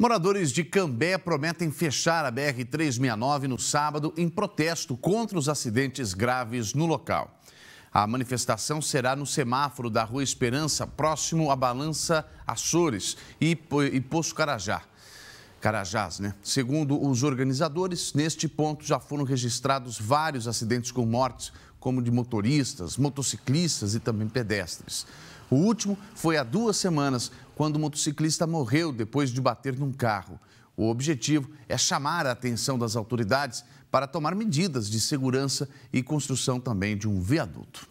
Moradores de Cambé prometem fechar a BR-369 no sábado em protesto contra os acidentes graves no local. A manifestação será no semáforo da Rua Esperança, próximo à Balança Açores e, e Poço Carajá. Carajás, né? Segundo os organizadores, neste ponto já foram registrados vários acidentes com mortes, como de motoristas, motociclistas e também pedestres. O último foi há duas semanas, quando o motociclista morreu depois de bater num carro. O objetivo é chamar a atenção das autoridades para tomar medidas de segurança e construção também de um viaduto.